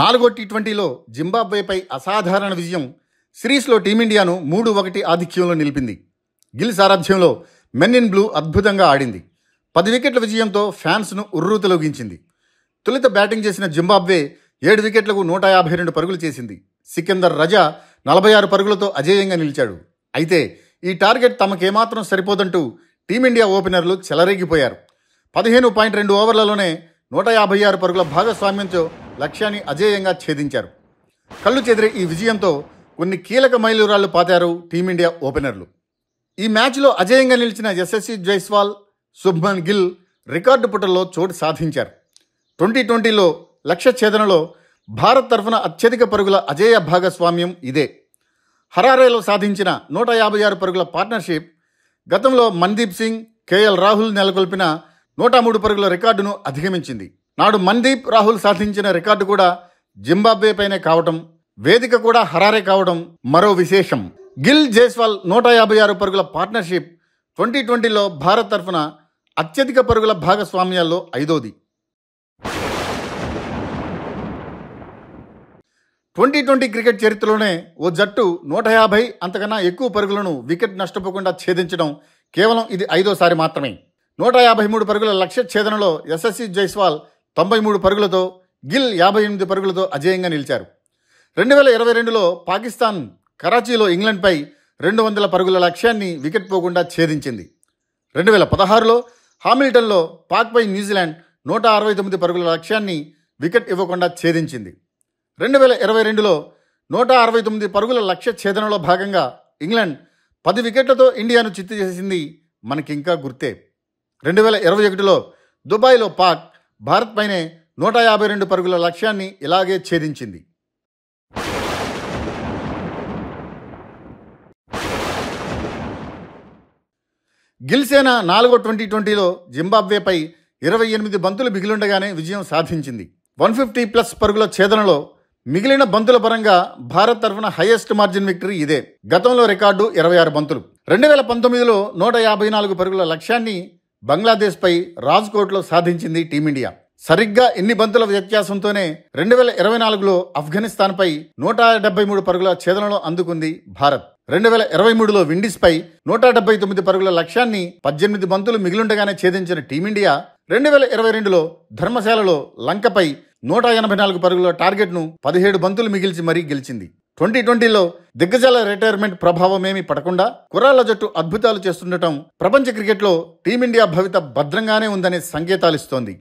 నాలుగో టీ ట్వంటీలో జింబాబ్వేపై అసాధారణ విజయం సిరీస్లో టీమిండియాను మూడు ఒకటి ఆధిక్యంలో నిలిపింది గిల్ సారథ్యంలో మెన్ ఇన్ బ్లూ అద్భుతంగా ఆడింది పది వికెట్ల విజయంతో ఫ్యాన్స్ను ఉర్రూతలోగించింది తొలిత బ్యాటింగ్ చేసిన జింబాబ్వే ఏడు వికెట్లకు నూట యాభై రెండు పరుగులు చేసింది సికిందర్ రజా నలభై ఆరు పరుగులతో అజేయంగా నిలిచాడు అయితే ఈ టార్గెట్ తమకేమాత్రం సరిపోదంటూ టీమిండియా ఓపెనర్లు చెలరేగిపోయారు పదిహేను పాయింట్ రెండు ఓవర్లలోనే నూట యాభై ఆరు పరుగుల భాగస్వామ్యంతో లక్ష్యాన్ని అజేయంగా ఛేదించారు కళ్ళు చెదిరే ఈ విజయంతో కొన్ని కీలక మైలురాళ్లు పాతారు టీమిండియా ఓపెనర్లు ఈ మ్యాచ్లో అజేయంగా నిలిచిన యశస్వి జైస్వాల్ శుభ్మన్ గిల్ రికార్డు పుటల్లో చోటు సాధించారు ట్వంటీ ట్వంటీలో లక్ష్య ఛేదనలో భారత్ తరఫున అత్యధిక పరుగుల అజేయ భాగస్వామ్యం ఇదే హరారేలో సాధించిన నూట యాభై ఆరు పరుగుల పార్ట్నర్షిప్ గతంలో మన్దీప్ సింగ్ కేఎల్ రాహుల్ నెలకొల్పిన నూట మూడు పరుగుల రికార్డును అధిగమించింది నాడు మన్దీప్ రాహుల్ సాధించిన రికార్డు కూడా జింబాబ్వే పైనే కావటం వేదిక కూడా హరారే కావడం మరో విశేషం గిల్ జైస్వాల్ నూట యాభై ఆరు పరుగుల పార్ట్నర్షిప్ ట్వంటీ ట్వంటీలో భారత్ తరఫున అత్యధిక పరుగుల భాగస్వామ్యాల్లో ఐదోది ట్వంటీ ట్వంటీ క్రికెట్ చరిత్రలోనే ఓ జట్టు నూట యాభై అంతకన్నా ఎక్కువ పరుగులను వికెట్ నష్టపోకుండా ఛేదించడం కేవలం ఇది ఐదోసారి మాత్రమే నూట యాభై మూడు పరుగుల లక్ష్య ఛేదనలో ఎస్ఎస్సి జైస్వాల్ తొంభై మూడు పరుగులతో గిల్ యాభై ఎనిమిది పరుగులతో అజేయంగా నిలిచారు రెండు వేల ఇరవై రెండులో పాకిస్తాన్ కరాచీలో ఇంగ్లాండ్పై రెండు వందల పరుగుల లక్ష్యాన్ని వికెట్ పోకుండా ఛేదించింది రెండు వేల పదహారులో హామిల్టన్లో పాక్పై న్యూజిలాండ్ నూట అరవై తొమ్మిది పరుగుల లక్ష్యాన్ని వికెట్ ఇవ్వకుండా ఛేదించింది రెండు వేల ఇరవై రెండులో నూట అరవై తొమ్మిది పరుగుల లక్ష్య ఛేదనలో భాగంగా ఇంగ్లాండ్ పది వికెట్లతో ఇండియాను చిత్తు చేసింది మనకింకా గుర్తే రెండు వేల ఇరవై ఒకటిలో దుబాయ్లో పాక్ భారత్ పైనే నూట యాభై రెండు పరుగుల లక్ష్యాన్ని ఇలాగే ఛేదించింది గిల్సేన నాలుగో ట్వంటీ ట్వంటీలో జింబాబ్వేపై ఇరవై ఎనిమిది బంతులు మిగిలిండగానే విజయం సాధించింది వన్ ఫిఫ్టీ ప్లస్ పరుగుల ఛేదనలో మిగిలిన బంతుల పరంగా భారత్ తరఫున హైయెస్ట్ మార్జిన్ విక్టరీ ఇదే గతంలో రికార్డు ఇరవై ఆరు బంతులు రెండు వేల పంతొమ్మిదిలో నూట యాభై నాలుగు పరుగుల లక్ష్యాన్ని బంగ్లాదేశ్పై రాజ్కోట్లో సాధించింది టీమిండియా సరిగ్గా ఎన్ని బంతుల వ్యత్యాసంతోనే రెండు వేల ఇరవై నాలుగులో ఆఫ్ఘనిస్తాన్పై నూట డెబ్బై మూడు పరుగుల ఛేదనలో అందుకుంది భారత్ రెండు వేల ఇరవై మూడులో విండీస్పై నూట డెబ్బై తొమ్మిది పరుగుల లక్ష్యాన్ని పద్దెనిమిది బంతులు మిగిలుండగానే ఛేదించిన టీమిండియా రెండు వేల ఇరవై రెండులో ధర్మశాలలో లంకపై నూట ఎనభై నాలుగు పరుగుల టార్గెట్ను పదిహేడు బంతులు మిగిల్చి మరీ గెలిచింది ట్వంటీ ట్వంటీలో దిగ్గజాల రిటైర్మెంట్ ప్రభావం ఏమీ పడకుండా కుర్రాళ్ల జట్టు అద్భుతాలు చేస్తుండటం ప్రపంచ క్రికెట్లో టీమిండియా భవిత భద్రంగానే ఉందనే సంకేతాలిస్తోంది